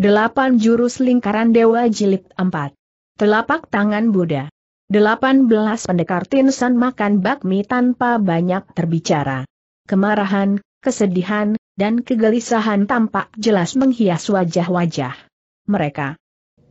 Delapan jurus lingkaran dewa jilid 4. Telapak tangan Buddha. Delapan belas pendekar Tinsan makan bakmi tanpa banyak terbicara. Kemarahan, kesedihan, dan kegelisahan tampak jelas menghias wajah-wajah mereka.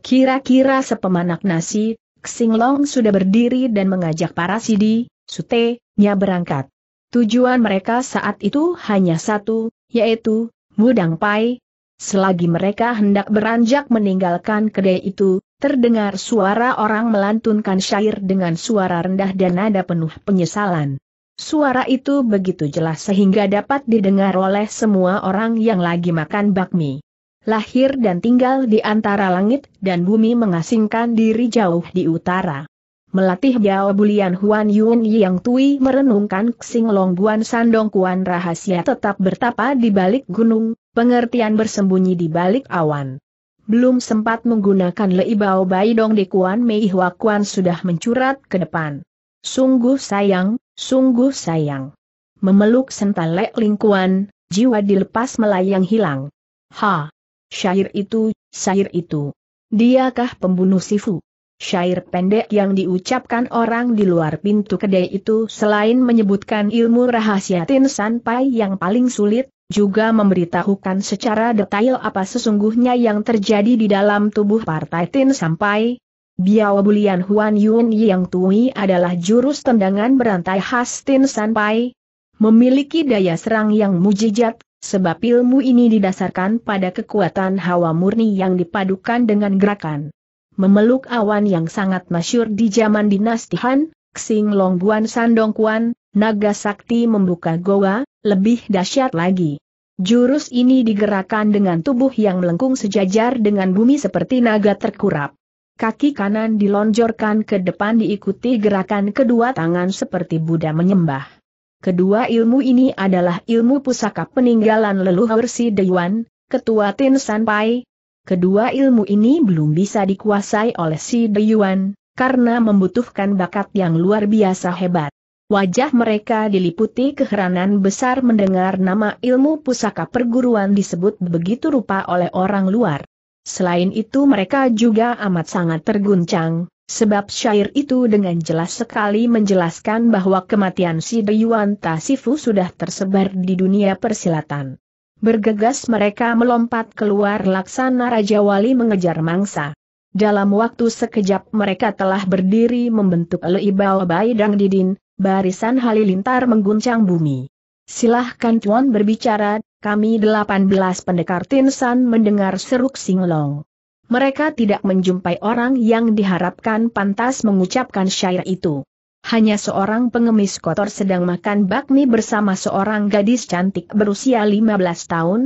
Kira-kira sepemanak nasi, Xinglong sudah berdiri dan mengajak para Sidi, Sute, nya berangkat. Tujuan mereka saat itu hanya satu, yaitu Mudang Pai, Selagi mereka hendak beranjak meninggalkan kedai itu, terdengar suara orang melantunkan syair dengan suara rendah dan nada penuh penyesalan. Suara itu begitu jelas sehingga dapat didengar oleh semua orang yang lagi makan bakmi. Lahir dan tinggal di antara langit dan bumi mengasingkan diri jauh di utara melatih Biao Bulian Huan Yun Yang Tui merenungkan Xing Long Guan Sandong Kuan rahasia tetap bertapa di balik gunung, pengertian bersembunyi di balik awan. Belum sempat menggunakan Lei Bao Bai Dong di Kuan Mei Hua Kuan sudah mencurat ke depan. Sungguh sayang, sungguh sayang. Memeluk Ling Kuan, jiwa dilepas melayang hilang. Ha! Syair itu, syair itu. Diakah pembunuh Sifu? Syair pendek yang diucapkan orang di luar pintu kedai itu selain menyebutkan ilmu rahasia Tin sampai yang paling sulit, juga memberitahukan secara detail apa sesungguhnya yang terjadi di dalam tubuh partai Tin Sampai. Biao Bulian Huan Yun Yang Tui adalah jurus tendangan berantai khas Tin Pai. Memiliki daya serang yang mujijat, sebab ilmu ini didasarkan pada kekuatan hawa murni yang dipadukan dengan gerakan memeluk awan yang sangat masyur di zaman dinasti Han, Xing Long Guan Sandong Kuan, naga sakti membuka goa, lebih dahsyat lagi. Jurus ini digerakkan dengan tubuh yang melengkung sejajar dengan bumi seperti naga terkurap. Kaki kanan dilonjorkan ke depan diikuti gerakan kedua tangan seperti Buddha menyembah. Kedua ilmu ini adalah ilmu pusaka peninggalan leluhur si Dewan, ketua Tin Sanpai, Kedua ilmu ini belum bisa dikuasai oleh si Deyuan, karena membutuhkan bakat yang luar biasa hebat. Wajah mereka diliputi keheranan besar mendengar nama ilmu pusaka perguruan disebut begitu rupa oleh orang luar. Selain itu mereka juga amat sangat terguncang, sebab syair itu dengan jelas sekali menjelaskan bahwa kematian si Deyuan Tasifu sudah tersebar di dunia persilatan. Bergegas mereka melompat keluar laksana Raja Wali mengejar mangsa. Dalam waktu sekejap mereka telah berdiri membentuk leibau dan didin, barisan halilintar mengguncang bumi. Silahkan Cuan berbicara, kami delapan belas pendekar Tinsan mendengar seruk singlong. Mereka tidak menjumpai orang yang diharapkan pantas mengucapkan syair itu. Hanya seorang pengemis kotor sedang makan bakmi bersama seorang gadis cantik berusia 15 tahun.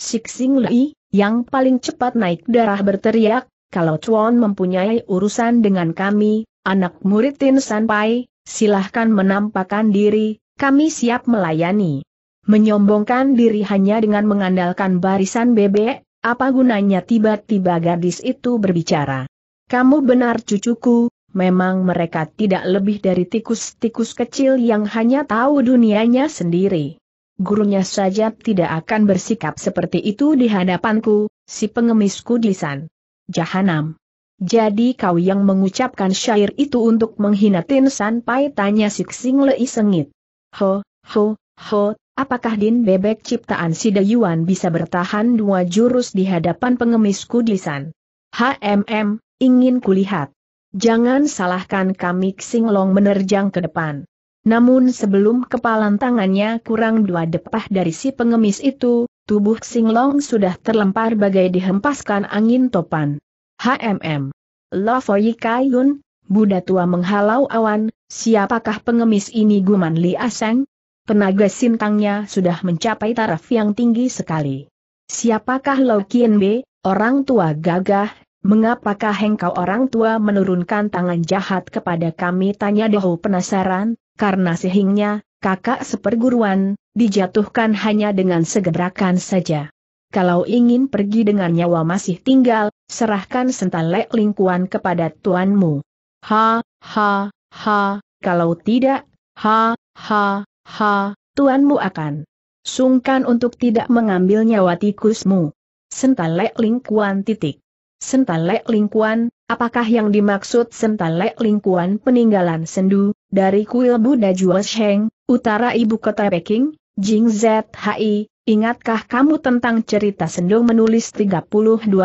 Sixing Li, yang paling cepat naik darah berteriak, kalau Chuan mempunyai urusan dengan kami, anak murid Tin Sanpai, silahkan menampakkan diri, kami siap melayani. Menyombongkan diri hanya dengan mengandalkan barisan bebek, apa gunanya tiba-tiba gadis itu berbicara. Kamu benar cucuku, memang mereka tidak lebih dari tikus-tikus kecil yang hanya tahu dunianya sendiri. Gurunya saja tidak akan bersikap seperti itu di hadapanku, si pengemis kudisan. Jahanam. Jadi kau yang mengucapkan syair itu untuk menghina Tin Pai tanya si Xing Lei sengit. Ho, ho, ho, apakah Din Bebek ciptaan si Dayuan bisa bertahan dua jurus di hadapan pengemis kudisan? HMM, ingin kulihat. Jangan salahkan kami Xinglong menerjang ke depan. Namun sebelum kepalan tangannya kurang dua depah dari si pengemis itu, tubuh Xinglong sudah terlempar bagai dihempaskan angin topan. HMM. Lavoy Kayun, Buddha tua menghalau awan, siapakah pengemis ini guman Li Aseng? Tenaga sintangnya sudah mencapai taraf yang tinggi sekali. Siapakah Lo Kien Be, orang tua gagah, Mengapakah engkau orang tua menurunkan tangan jahat kepada kami? Tanya Doho penasaran, karena sihingnya, kakak seperguruan, dijatuhkan hanya dengan segerakan saja. Kalau ingin pergi dengan nyawa masih tinggal, serahkan sentalek lingkuan kepada tuanmu. Ha, ha, ha, kalau tidak, ha, ha, ha, tuanmu akan sungkan untuk tidak mengambil nyawa tikusmu. Sentalek lingkuan titik. Sentalek lingkuan, apakah yang dimaksud sentalek lingkuan peninggalan sendu, dari kuil Buddha Juosheng, utara ibu kota Peking, Jing ZHI, ingatkah kamu tentang cerita sendu menulis 32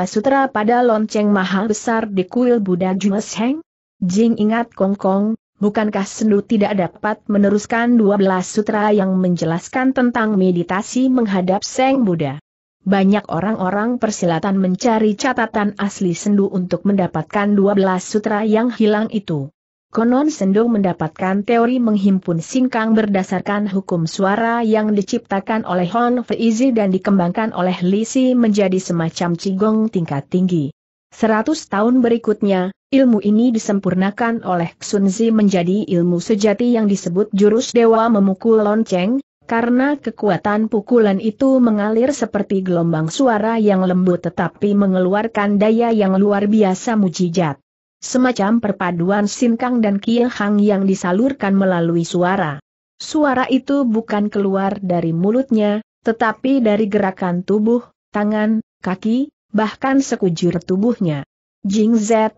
sutra pada lonceng mahal besar di kuil Buddha Juosheng? Jing ingat Kongkong, Kong, bukankah sendu tidak dapat meneruskan 12 sutra yang menjelaskan tentang meditasi menghadap Seng Buddha? banyak orang-orang persilatan mencari catatan asli sendu untuk mendapatkan 12 sutra yang hilang itu. Konon sendu mendapatkan teori menghimpun singkang berdasarkan hukum suara yang diciptakan oleh Hon Feizi dan dikembangkan oleh Li Si menjadi semacam cigong tingkat tinggi. Seratus tahun berikutnya, ilmu ini disempurnakan oleh Xunzi menjadi ilmu sejati yang disebut jurus dewa memukul lonceng, karena kekuatan pukulan itu mengalir seperti gelombang suara yang lembut tetapi mengeluarkan daya yang luar biasa mujizat. Semacam perpaduan sinkang dan kiehang yang disalurkan melalui suara. Suara itu bukan keluar dari mulutnya, tetapi dari gerakan tubuh, tangan, kaki, bahkan sekujur tubuhnya. Jing Zhi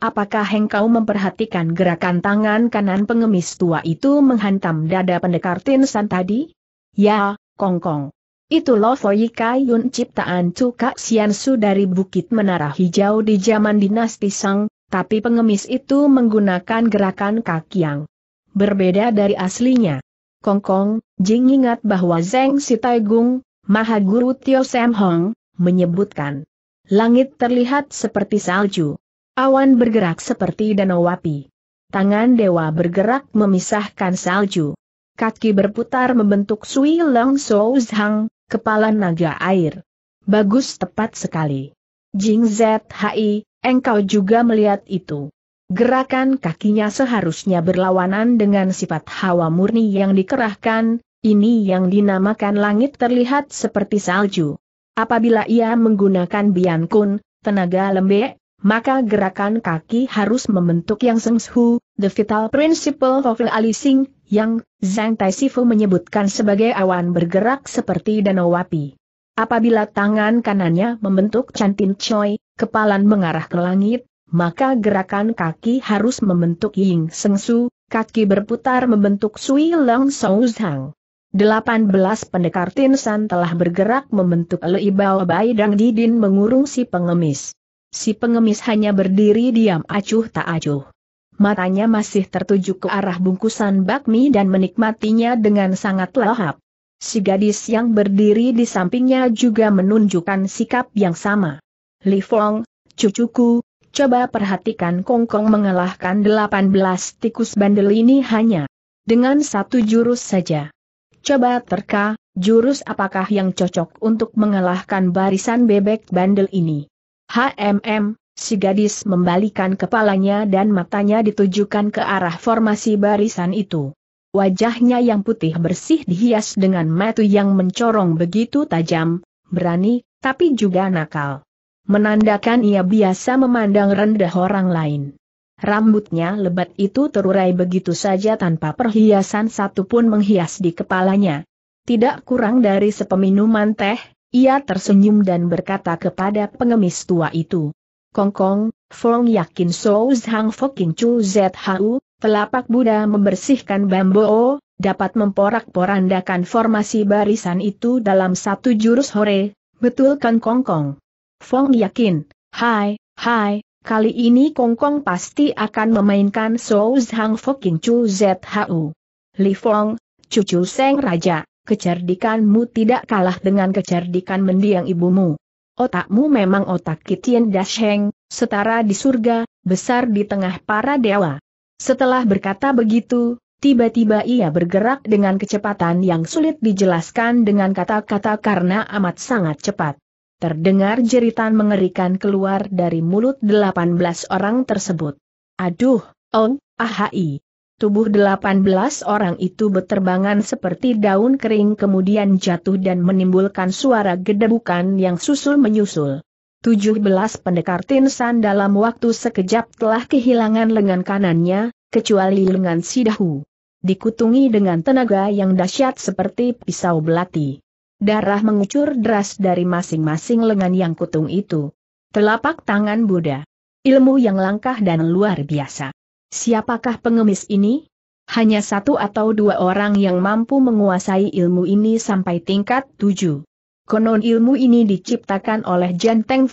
Apakah hengkau memperhatikan gerakan tangan kanan pengemis tua itu menghantam dada pendekar Tinsan tadi? Ya, kongkong. -kong. Itu loh Foyika Yun ciptaan Cuka Siansu dari Bukit Menara Hijau di zaman dinasti Sang, tapi pengemis itu menggunakan gerakan kaki yang berbeda dari aslinya. Kongkong, -kong, Jing ingat bahwa Zeng Sitai Gung, Mahaguru Tio Sam Hong, menyebutkan. Langit terlihat seperti salju. Awan bergerak seperti danau Wapi. Tangan dewa bergerak memisahkan salju. Kaki berputar membentuk Sui Long Sou Zhang, kepala naga air. Bagus tepat sekali. Jing Zhi, engkau juga melihat itu. Gerakan kakinya seharusnya berlawanan dengan sifat hawa murni yang dikerahkan, ini yang dinamakan langit terlihat seperti salju. Apabila ia menggunakan biankun, tenaga lembek, maka gerakan kaki harus membentuk yang sengshu, the vital principle of alising yang Zhang Tai Sifu menyebutkan sebagai awan bergerak seperti danau api. Apabila tangan kanannya membentuk cantin choi, kepalan mengarah ke langit, maka gerakan kaki harus membentuk ying sengsu, kaki berputar membentuk sui long sou zhang. Delapan belas pendekar Tinsan telah bergerak membentuk Leibao Bai dan Didin mengurung si pengemis. Si pengemis hanya berdiri diam acuh tak acuh. Matanya masih tertuju ke arah bungkusan bakmi dan menikmatinya dengan sangat lahap. Si gadis yang berdiri di sampingnya juga menunjukkan sikap yang sama. Li Fong, cucuku, coba perhatikan Kongkong mengalahkan 18 tikus bandel ini hanya dengan satu jurus saja. Coba terka, jurus apakah yang cocok untuk mengalahkan barisan bebek bandel ini? HMM, si gadis membalikan kepalanya dan matanya ditujukan ke arah formasi barisan itu. Wajahnya yang putih bersih dihias dengan mata yang mencorong begitu tajam, berani, tapi juga nakal. Menandakan ia biasa memandang rendah orang lain. Rambutnya lebat itu terurai begitu saja tanpa perhiasan satupun menghias di kepalanya. Tidak kurang dari sepeminuman teh, ia tersenyum dan berkata kepada pengemis tua itu. Kongkong, Fong yakin Sou Zhang Foking Chu Zhu, telapak Buddha membersihkan bambu, O, dapat memporak-porandakan formasi barisan itu dalam satu jurus hore, betul kan Kongkong? Fong yakin, hai, hai, kali ini Kongkong pasti akan memainkan Sou Zhang Foking Chu Zhu. Li Fong, cucu Seng Raja kecerdikanmu tidak kalah dengan kecerdikan mendiang ibumu. Otakmu memang otak Kitian Dasheng, setara di surga, besar di tengah para dewa. Setelah berkata begitu, tiba-tiba ia bergerak dengan kecepatan yang sulit dijelaskan dengan kata-kata karena amat sangat cepat. Terdengar jeritan mengerikan keluar dari mulut 18 orang tersebut. Aduh, Ong, ahai, Tubuh delapan orang itu berterbangan seperti daun kering kemudian jatuh dan menimbulkan suara gedebukan yang susul-menyusul. 17 belas pendekar Tinsan dalam waktu sekejap telah kehilangan lengan kanannya, kecuali lengan Sidahu. Dikutungi dengan tenaga yang dahsyat seperti pisau belati. Darah mengucur deras dari masing-masing lengan yang kutung itu. Telapak tangan Buddha. Ilmu yang langkah dan luar biasa. Siapakah pengemis ini? Hanya satu atau dua orang yang mampu menguasai ilmu ini sampai tingkat tujuh. Konon ilmu ini diciptakan oleh Jan Kung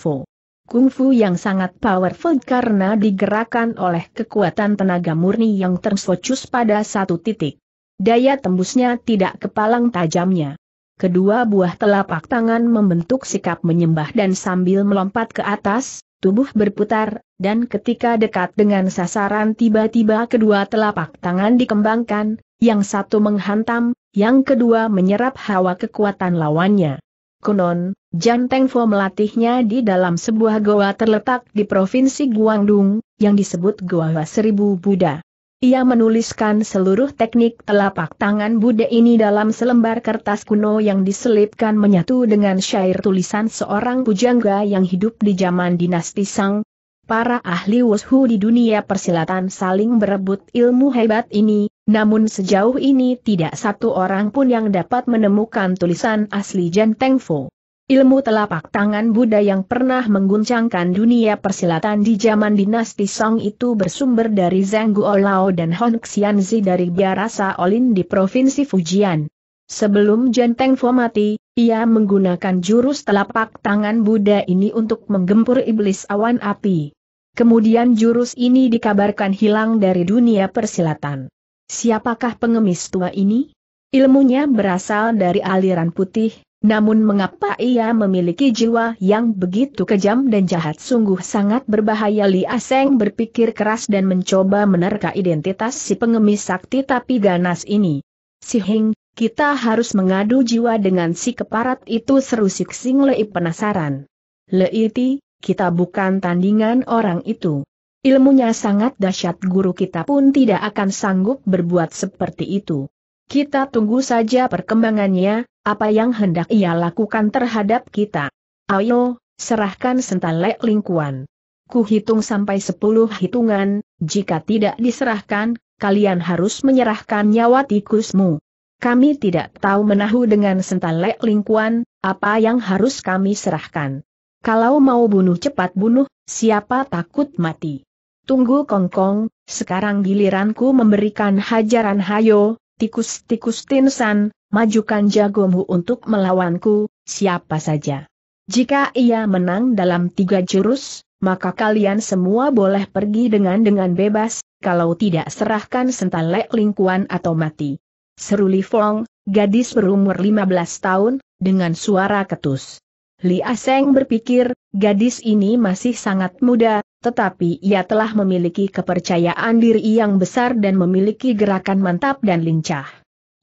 Kungfu yang sangat powerful karena digerakkan oleh kekuatan tenaga murni yang terfokus pada satu titik. Daya tembusnya tidak kepalang tajamnya. Kedua buah telapak tangan membentuk sikap menyembah dan sambil melompat ke atas, tubuh berputar, dan ketika dekat dengan sasaran tiba-tiba kedua telapak tangan dikembangkan, yang satu menghantam, yang kedua menyerap hawa kekuatan lawannya. Konon, Jan Tengfo melatihnya di dalam sebuah goa terletak di provinsi Guangdong, yang disebut Goa Seribu Buddha. Ia menuliskan seluruh teknik telapak tangan Buddha ini dalam selembar kertas kuno yang diselipkan menyatu dengan syair tulisan seorang pujangga yang hidup di zaman dinasti Sang. Para ahli wushu di dunia persilatan saling berebut ilmu hebat ini, namun sejauh ini tidak satu orang pun yang dapat menemukan tulisan asli Jan Tengfo. Ilmu telapak tangan Buddha yang pernah mengguncangkan dunia persilatan di zaman dinasti Song itu bersumber dari Zhang Guolao dan Hong Xianzi dari Biarasa Olin di Provinsi Fujian. Sebelum Jenteng Fo mati, ia menggunakan jurus telapak tangan Buddha ini untuk menggempur iblis awan api. Kemudian jurus ini dikabarkan hilang dari dunia persilatan. Siapakah pengemis tua ini? Ilmunya berasal dari aliran putih, namun mengapa ia memiliki jiwa yang begitu kejam dan jahat sungguh sangat berbahaya Li Aseng berpikir keras dan mencoba menerka identitas si pengemis sakti tapi ganas ini. Si Hing, kita harus mengadu jiwa dengan si keparat itu seru Sik Sing Lei penasaran. Leiti, kita bukan tandingan orang itu. Ilmunya sangat dahsyat guru kita pun tidak akan sanggup berbuat seperti itu. Kita tunggu saja perkembangannya, apa yang hendak ia lakukan terhadap kita? Ayo, serahkan sentalek lingkuan. Kuhitung sampai sepuluh hitungan, jika tidak diserahkan, kalian harus menyerahkan nyawa tikusmu. Kami tidak tahu menahu dengan sentalek lingkuan, apa yang harus kami serahkan. Kalau mau bunuh cepat bunuh, siapa takut mati. Tunggu kongkong, -kong, sekarang giliranku memberikan hajaran hayo, Tikus-tikus Tinsan, majukan jagomu untuk melawanku, siapa saja. Jika ia menang dalam tiga jurus, maka kalian semua boleh pergi dengan dengan bebas, kalau tidak serahkan sentalek lingkuan atau mati. Seru Li Fong, gadis berumur 15 tahun, dengan suara ketus. Li Aseng berpikir, gadis ini masih sangat muda, tetapi ia telah memiliki kepercayaan diri yang besar dan memiliki gerakan mantap dan lincah.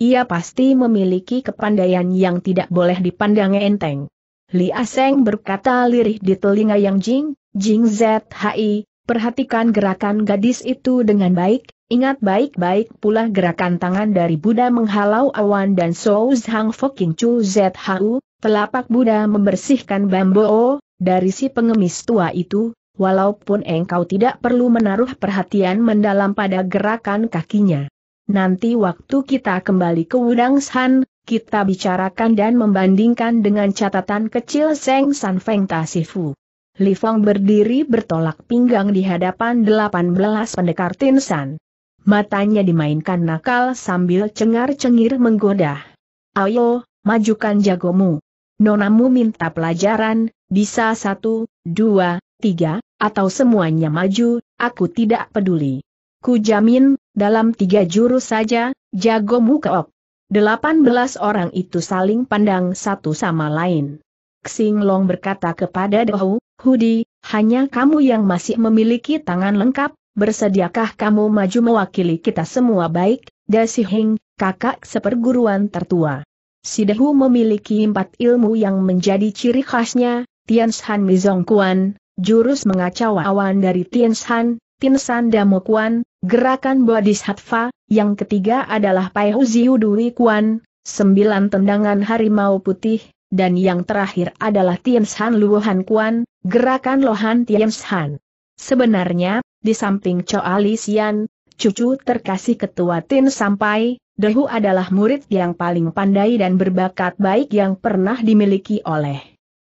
Ia pasti memiliki kepandaian yang tidak boleh dipandang enteng. Li Aseng berkata lirih di telinga Yang Jing, Jing ZHI, perhatikan gerakan gadis itu dengan baik, ingat baik-baik pula gerakan tangan dari Buddha menghalau awan dan Sou Zhang Foking Chu ZHU, telapak Buddha membersihkan bambu, dari si pengemis tua itu, walaupun engkau tidak perlu menaruh perhatian mendalam pada gerakan kakinya. Nanti waktu kita kembali ke Wudang San, kita bicarakan dan membandingkan dengan catatan kecil Seng San Feng Tasifu. Li Fong berdiri bertolak pinggang di hadapan 18 pendekar Tin San. Matanya dimainkan nakal sambil cengar-cengir menggoda. Ayo, majukan jagomu. Nonamu minta pelajaran, bisa satu, dua, tiga, atau semuanya maju, aku tidak peduli. Ku jamin, dalam tiga jurus saja, jagomu keok. Delapan belas orang itu saling pandang satu sama lain. Xing Long berkata kepada Dohu, Hudi, hanya kamu yang masih memiliki tangan lengkap, bersediakah kamu maju mewakili kita semua baik, Heng, kakak seperguruan tertua. Si Dehu memiliki empat ilmu yang menjadi ciri khasnya, Tian Tianshan Mizongkuan, Jurus mengacau awan dari Tianshan, Tinsan Damokuan, gerakan Bodhisattva, yang ketiga adalah Pai Huziu Dui Kuan, sembilan tendangan harimau putih, dan yang terakhir adalah Tianshan Luohan Kuan, gerakan Lohan Tianshan. Sebenarnya, di samping Choa Lisian, cucu terkasih ketua Tin Sampai, Dehu adalah murid yang paling pandai dan berbakat baik yang pernah dimiliki oleh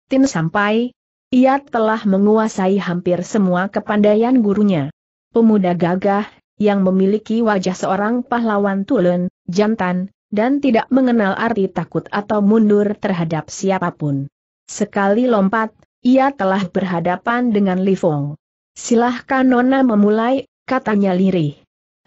Tin Sampai, ia telah menguasai hampir semua kepandaian gurunya. Pemuda gagah, yang memiliki wajah seorang pahlawan tulen, jantan, dan tidak mengenal arti takut atau mundur terhadap siapapun. Sekali lompat, ia telah berhadapan dengan Li Fong. Silahkan Nona memulai, katanya lirih.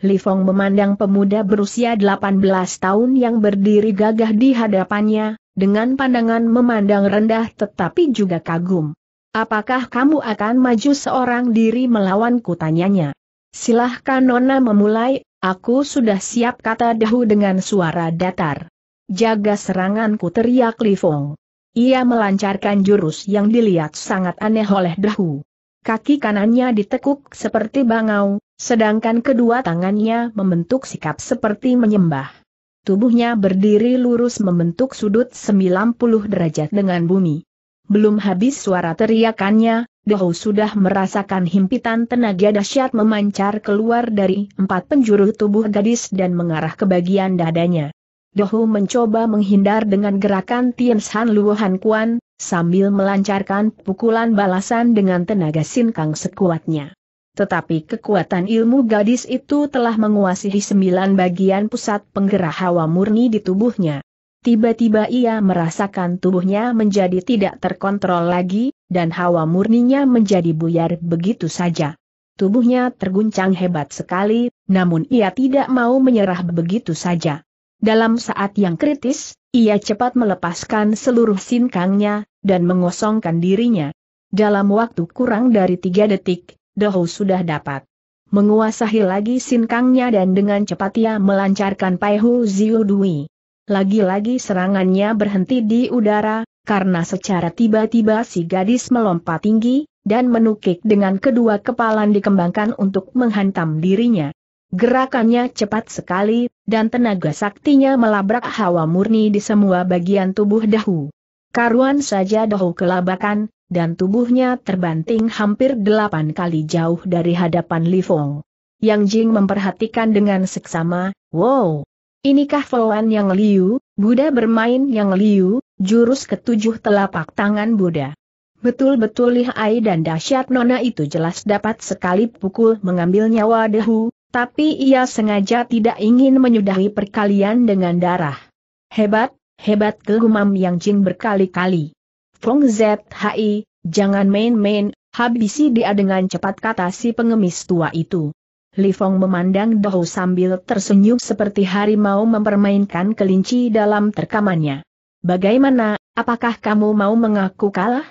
Li Fong memandang pemuda berusia 18 tahun yang berdiri gagah di hadapannya, dengan pandangan memandang rendah tetapi juga kagum. Apakah kamu akan maju seorang diri melawan kutanyanya? Silahkan Nona memulai, aku sudah siap kata Dahu dengan suara datar. Jaga seranganku teriak Li Fong. Ia melancarkan jurus yang dilihat sangat aneh oleh Dahu. Kaki kanannya ditekuk seperti bangau, sedangkan kedua tangannya membentuk sikap seperti menyembah. Tubuhnya berdiri lurus membentuk sudut 90 derajat dengan bumi. Belum habis suara teriakannya, Deho sudah merasakan himpitan tenaga dahsyat memancar keluar dari empat penjuru tubuh gadis dan mengarah ke bagian dadanya. Dohu mencoba menghindar dengan gerakan Tian San Luohan Kuan, sambil melancarkan pukulan balasan dengan tenaga sinkang sekuatnya. Tetapi kekuatan ilmu gadis itu telah menguasai sembilan bagian pusat penggerak hawa murni di tubuhnya. Tiba-tiba ia merasakan tubuhnya menjadi tidak terkontrol lagi, dan hawa murninya menjadi buyar begitu saja. Tubuhnya terguncang hebat sekali, namun ia tidak mau menyerah begitu saja. Dalam saat yang kritis, ia cepat melepaskan seluruh sinkangnya, dan mengosongkan dirinya. Dalam waktu kurang dari tiga detik, Dohou sudah dapat menguasai lagi sinkangnya dan dengan cepat ia melancarkan Paihu Ziu Dui. Lagi-lagi serangannya berhenti di udara, karena secara tiba-tiba si gadis melompat tinggi, dan menukik dengan kedua kepalan dikembangkan untuk menghantam dirinya. Gerakannya cepat sekali, dan tenaga saktinya melabrak hawa murni di semua bagian tubuh dahu. Karuan saja dahu kelabakan, dan tubuhnya terbanting hampir delapan kali jauh dari hadapan Li Fong. Yang Jing memperhatikan dengan seksama, wow, Inikah Foan yang Liu, Buddha bermain yang Liu, jurus ketujuh telapak tangan Buddha. Betul-betul lihai dan dahsyat nona itu jelas dapat sekali pukul mengambil nyawa Dehu, tapi ia sengaja tidak ingin menyudahi perkalian dengan darah. Hebat, hebat kegumam yang Jing berkali-kali. Fong Zhi, jangan main-main, habisi dia dengan cepat kata si pengemis tua itu. Li Fong memandang Dohu sambil tersenyum seperti harimau mempermainkan kelinci dalam terkamannya. Bagaimana, apakah kamu mau mengaku kalah?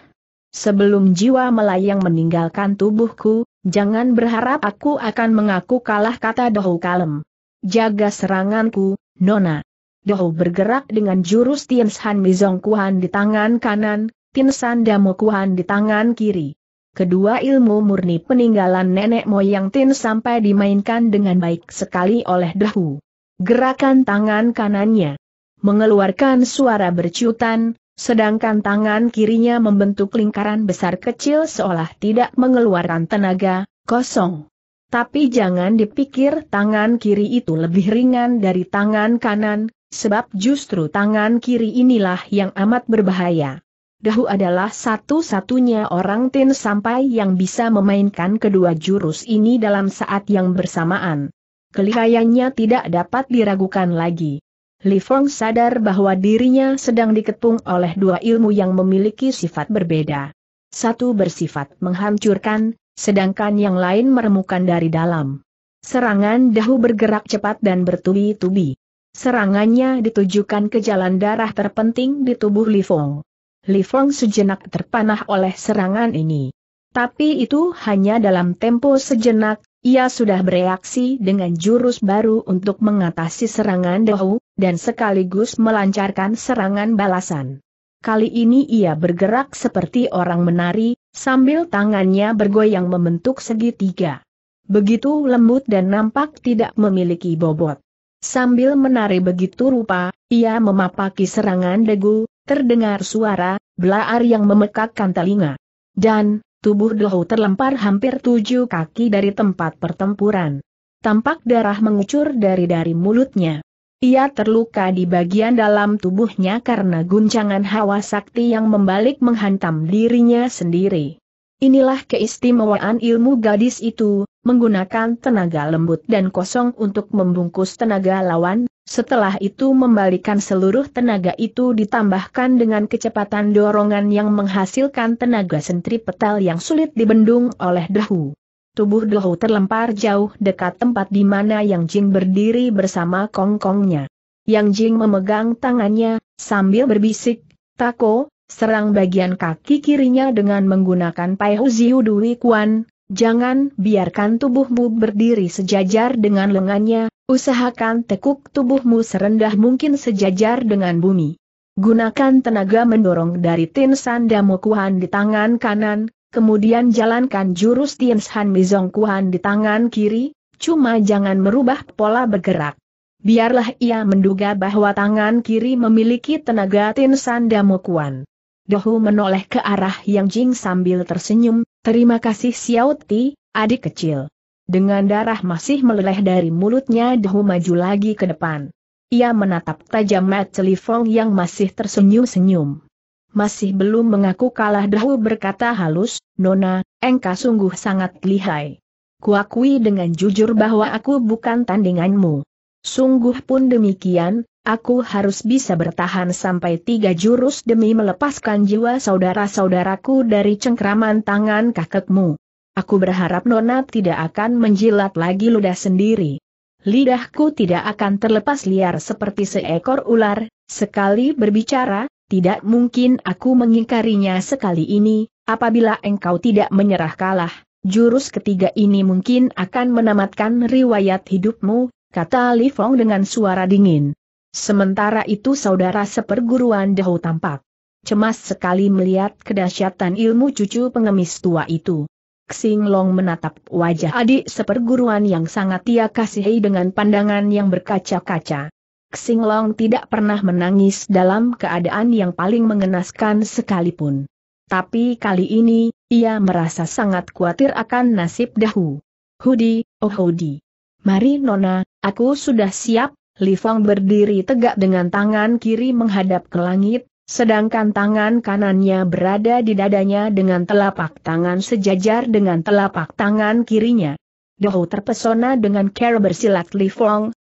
Sebelum jiwa melayang meninggalkan tubuhku, jangan berharap aku akan mengaku kalah kata Dohu kalem. Jaga seranganku, Nona. Dohu bergerak dengan jurus tianshan Mizong Kuhan di tangan kanan, Tinsan Damo Kuhan di tangan kiri kedua ilmu murni peninggalan nenek moyang Tin sampai dimainkan dengan baik sekali oleh Dahu. Gerakan tangan kanannya mengeluarkan suara bercutan, sedangkan tangan kirinya membentuk lingkaran besar kecil seolah tidak mengeluarkan tenaga, kosong. Tapi jangan dipikir tangan kiri itu lebih ringan dari tangan kanan, sebab justru tangan kiri inilah yang amat berbahaya. Dahu adalah satu-satunya orang Tin sampai yang bisa memainkan kedua jurus ini dalam saat yang bersamaan. Kelihayannya tidak dapat diragukan lagi. Li Feng sadar bahwa dirinya sedang diketung oleh dua ilmu yang memiliki sifat berbeda. Satu bersifat menghancurkan, sedangkan yang lain meremukan dari dalam. Serangan dahu bergerak cepat dan bertubi-tubi. Serangannya ditujukan ke jalan darah terpenting di tubuh Li Feng. Li Fong sejenak terpanah oleh serangan ini. Tapi itu hanya dalam tempo sejenak, ia sudah bereaksi dengan jurus baru untuk mengatasi serangan Dehu, dan sekaligus melancarkan serangan balasan. Kali ini ia bergerak seperti orang menari, sambil tangannya bergoyang membentuk segitiga. Begitu lembut dan nampak tidak memiliki bobot. Sambil menari begitu rupa, ia memapaki serangan degu, Terdengar suara, belaar yang memekakkan telinga. Dan, tubuh Dehu terlempar hampir tujuh kaki dari tempat pertempuran. Tampak darah mengucur dari dari mulutnya. Ia terluka di bagian dalam tubuhnya karena guncangan hawa sakti yang membalik menghantam dirinya sendiri. Inilah keistimewaan ilmu gadis itu, menggunakan tenaga lembut dan kosong untuk membungkus tenaga lawan, setelah itu membalikan seluruh tenaga itu ditambahkan dengan kecepatan dorongan yang menghasilkan tenaga sentripetal yang sulit dibendung oleh Dehu. Tubuh Dehu terlempar jauh dekat tempat di mana Yang Jing berdiri bersama kongkongnya. Yang Jing memegang tangannya, sambil berbisik, Tako, serang bagian kaki kirinya dengan menggunakan Pai Hu Ziyu Dui Kuan, Jangan biarkan tubuhmu berdiri sejajar dengan lengannya, usahakan tekuk tubuhmu serendah mungkin sejajar dengan bumi. Gunakan tenaga mendorong dari Tinsan Damokuhan di tangan kanan, kemudian jalankan jurus Tinsan Mizongkuhan di tangan kiri, cuma jangan merubah pola bergerak. Biarlah ia menduga bahwa tangan kiri memiliki tenaga Tinsan Damokuan. Dohu menoleh ke arah Yang Jing sambil tersenyum, Terima kasih Xiao Ti, adik kecil. Dengan darah masih meleleh dari mulutnya Dehu maju lagi ke depan. Ia menatap tajam Mat Fong yang masih tersenyum-senyum. Masih belum mengaku kalah Dehu berkata halus, Nona, engkau sungguh sangat lihai. Kuakui dengan jujur bahwa aku bukan tandinganmu. Sungguh pun demikian, aku harus bisa bertahan sampai tiga jurus demi melepaskan jiwa saudara-saudaraku dari cengkraman tangan kakekmu. Aku berharap Nona tidak akan menjilat lagi ludah sendiri. Lidahku tidak akan terlepas liar seperti seekor ular, sekali berbicara, tidak mungkin aku mengingkarinya sekali ini, apabila engkau tidak menyerah kalah. Jurus ketiga ini mungkin akan menamatkan riwayat hidupmu, kata Li Fong dengan suara dingin. Sementara itu saudara seperguruan Dehu tampak cemas sekali melihat kedahsyatan ilmu cucu pengemis tua itu. Xing Long menatap wajah adik seperguruan yang sangat ia kasihi dengan pandangan yang berkaca-kaca. Xing Long tidak pernah menangis dalam keadaan yang paling mengenaskan sekalipun. Tapi kali ini, ia merasa sangat khawatir akan nasib Dahu. Hudi, oh Hudi. Mari Nona, aku sudah siap, Li Fang berdiri tegak dengan tangan kiri menghadap ke langit, sedangkan tangan kanannya berada di dadanya dengan telapak tangan sejajar dengan telapak tangan kirinya. Dohu terpesona dengan cara bersilat Li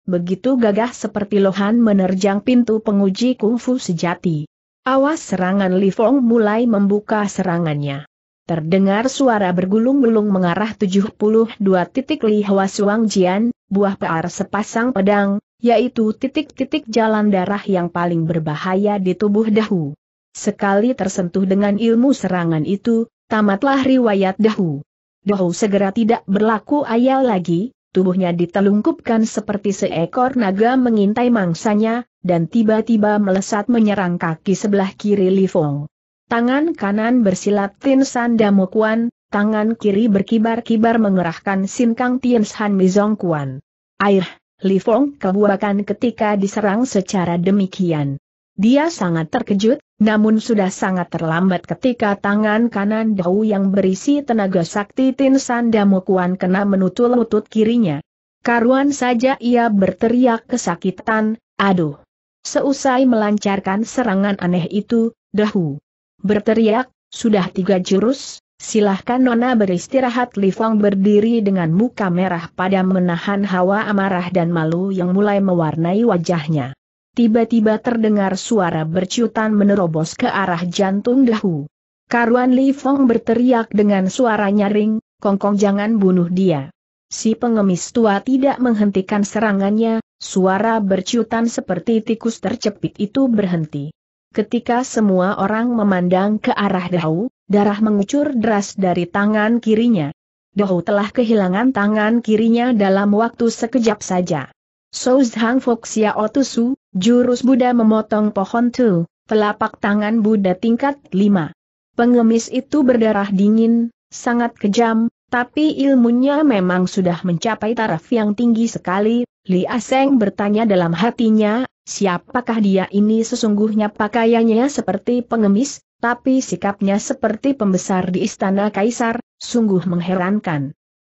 begitu gagah seperti lohan menerjang pintu penguji kungfu sejati. Awas serangan Li mulai membuka serangannya. Terdengar suara bergulung-gulung mengarah 72 titik Li Suang Jian, buah pear sepasang pedang, yaitu titik-titik jalan darah yang paling berbahaya di tubuh Dahu. Sekali tersentuh dengan ilmu serangan itu, tamatlah riwayat Dahu. Dahu segera tidak berlaku ayal lagi, tubuhnya ditelungkupkan seperti seekor naga mengintai mangsanya, dan tiba-tiba melesat menyerang kaki sebelah kiri Li Fong. Tangan kanan bersilat Tin San Damokuan, tangan kiri berkibar-kibar mengerahkan Sin Kang Tien Mizong Kuan. Air, Li Fong kebuakan ketika diserang secara demikian. Dia sangat terkejut, namun sudah sangat terlambat ketika tangan kanan Dau yang berisi tenaga sakti Tin San Damokuan kena menutul lutut kirinya. Karuan saja ia berteriak kesakitan, aduh. Seusai melancarkan serangan aneh itu, Dahu berteriak, sudah tiga jurus, silahkan Nona beristirahat Li Fang berdiri dengan muka merah pada menahan hawa amarah dan malu yang mulai mewarnai wajahnya. Tiba-tiba terdengar suara berciutan menerobos ke arah jantung dahu. Karuan Li Fong berteriak dengan suara nyaring, Kongkong -kong jangan bunuh dia. Si pengemis tua tidak menghentikan serangannya, suara berciutan seperti tikus tercepit itu berhenti. Ketika semua orang memandang ke arah Dahu, darah mengucur deras dari tangan kirinya. Dahu telah kehilangan tangan kirinya dalam waktu sekejap saja. Sou Hang Foxia Otusu, jurus Buddha memotong pohon tu, telapak tangan Buddha tingkat 5. Pengemis itu berdarah dingin, sangat kejam, tapi ilmunya memang sudah mencapai taraf yang tinggi sekali. Li Aseng bertanya dalam hatinya, Siapakah dia ini sesungguhnya pakaiannya seperti pengemis, tapi sikapnya seperti pembesar di istana kaisar, sungguh mengherankan.